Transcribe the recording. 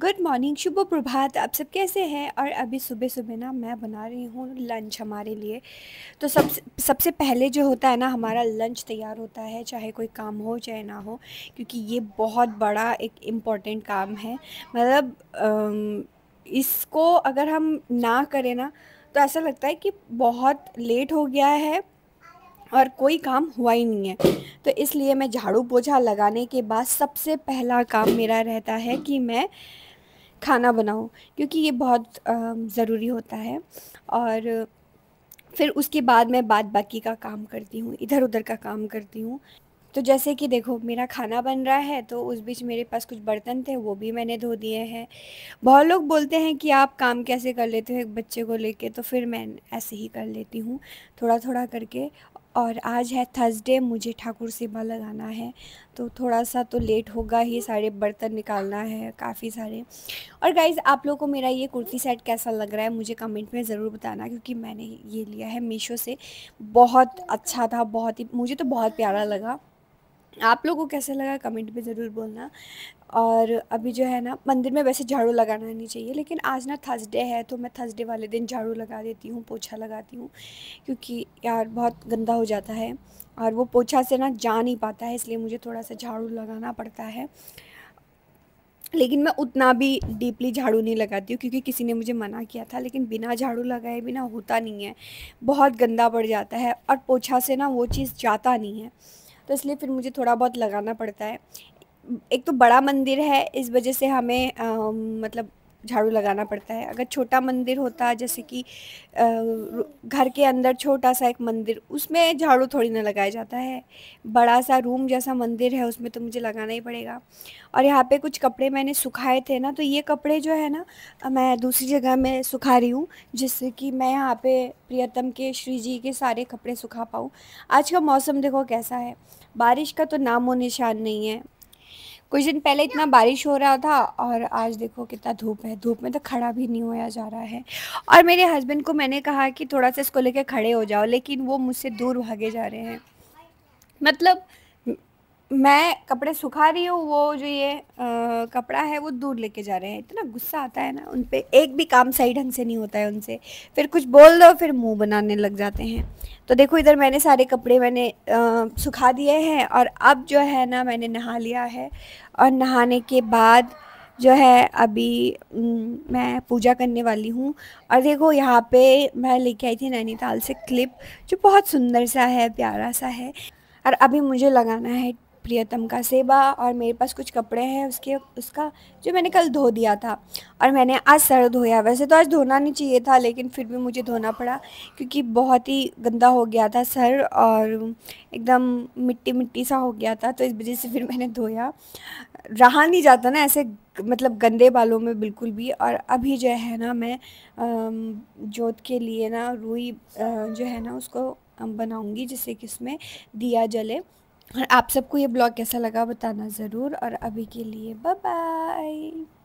good morning शुभ प्रभात आप सब कैसे हैं और अभी सुबह सुबह ना मैं बना रही हूँ लंच हमारे लिए तो सब सबसे पहले जो होता है ना हमारा लंच तैयार होता है चाहे कोई काम हो चाहे ना हो क्योंकि ये बहुत बड़ा एक इम्पॉर्टेंट काम है मतलब इसको अगर हम ना करें ना तो ऐसा लगता है कि बहुत लेट हो गया है और कोई काम हुआ ही नहीं है तो इसलिए मैं झाड़ू पोछा लगाने के बाद सबसे पहला काम मेरा रहता है कि मैं खाना बनाऊँ क्योंकि ये बहुत ज़रूरी होता है और फिर उसके बाद मैं बाद बाकी का काम करती हूँ इधर उधर का काम करती हूँ तो जैसे कि देखो मेरा खाना बन रहा है तो उस बीच मेरे पास कुछ बर्तन थे वो भी मैंने धो दिए हैं बहुत लोग बोलते हैं कि आप काम कैसे कर लेते हो एक बच्चे को लेके तो फिर मैं ऐसे ही कर लेती हूँ थोड़ा थोड़ा करके और आज है थर्सडे मुझे ठाकुर सेवा लगाना है तो थोड़ा सा तो लेट होगा ही सारे बर्तन निकालना है काफ़ी सारे और गाइज आप लोगों को मेरा ये कुर्ती सेट कैसा लग रहा है मुझे कमेंट में ज़रूर बताना क्योंकि मैंने ये लिया है मीशो से बहुत अच्छा था बहुत ही मुझे तो बहुत प्यारा लगा आप लोगों को कैसा लगा कमेंट में ज़रूर बोलना और अभी जो है ना मंदिर में वैसे झाड़ू लगाना नहीं चाहिए लेकिन आज ना थर्सडे है तो मैं थर्सडे वाले दिन झाड़ू लगा देती हूँ पोछा लगाती हूँ क्योंकि यार बहुत गंदा हो जाता है और वो पोछा से ना जा नहीं पाता है इसलिए मुझे थोड़ा सा झाड़ू लगाना पड़ता है लेकिन मैं उतना भी डीपली झाड़ू नहीं लगाती हूँ क्योंकि किसी ने मुझे मना किया था लेकिन बिना झाड़ू लगाए बिना होता नहीं है बहुत गंदा पड़ जाता है और पोछा से ना वो चीज़ जाता नहीं है तो इसलिए फिर मुझे थोड़ा बहुत लगाना पड़ता है एक तो बड़ा मंदिर है इस वजह से हमें आ, मतलब झाड़ू लगाना पड़ता है अगर छोटा मंदिर होता जैसे कि घर के अंदर छोटा सा एक मंदिर उसमें झाड़ू थोड़ी ना लगाया जाता है बड़ा सा रूम जैसा मंदिर है उसमें तो मुझे लगाना ही पड़ेगा और यहाँ पे कुछ कपड़े मैंने सुखाए थे ना तो ये कपड़े जो है ना मैं दूसरी जगह में सुखा रही हूँ जिससे कि मैं यहाँ पे प्रियतम के श्री जी के सारे कपड़े सुखा पाऊँ आज का मौसम देखो कैसा है बारिश का तो नामो निशान नहीं है कुछ दिन पहले इतना बारिश हो रहा था और आज देखो कितना धूप है धूप में तो खड़ा भी नहीं होया जा रहा है और मेरे हस्बैंड को मैंने कहा कि थोड़ा सा इसको लेके खड़े हो जाओ लेकिन वो मुझसे दूर भागे जा रहे हैं मतलब मैं कपड़े सुखा रही हूँ वो जो ये आ, कपड़ा है वो दूर लेके जा रहे हैं इतना गुस्सा आता है ना उन पर एक भी काम सही ढंग से नहीं होता है उनसे फिर कुछ बोल दो फिर मुंह बनाने लग जाते हैं तो देखो इधर मैंने सारे कपड़े मैंने आ, सुखा दिए हैं और अब जो है ना मैंने नहा लिया है और नहाने के बाद जो है अभी मैं पूजा करने वाली हूँ और देखो यहाँ पे मैं लेके आई थी नैनीताल से क्लिप जो बहुत सुंदर सा है प्यारा सा है और अभी मुझे लगाना है प्रियतम का सेवा और मेरे पास कुछ कपड़े हैं उसके उसका जो मैंने कल धो दिया था और मैंने आज सर धोया वैसे तो आज धोना नहीं चाहिए था लेकिन फिर भी मुझे धोना पड़ा क्योंकि बहुत ही गंदा हो गया था सर और एकदम मिट्टी मिट्टी सा हो गया था तो इस वजह से फिर मैंने धोया रहा नहीं जाता ना ऐसे मतलब गंदे बालों में बिल्कुल भी और अभी जो है ना मैं जोत के लिए ना रुई जो है ना उसको बनाऊंगी जिससे कि उसमें दिया जले और आप सबको ये ब्लॉग कैसा लगा बताना ज़रूर और अभी के लिए बाय बाय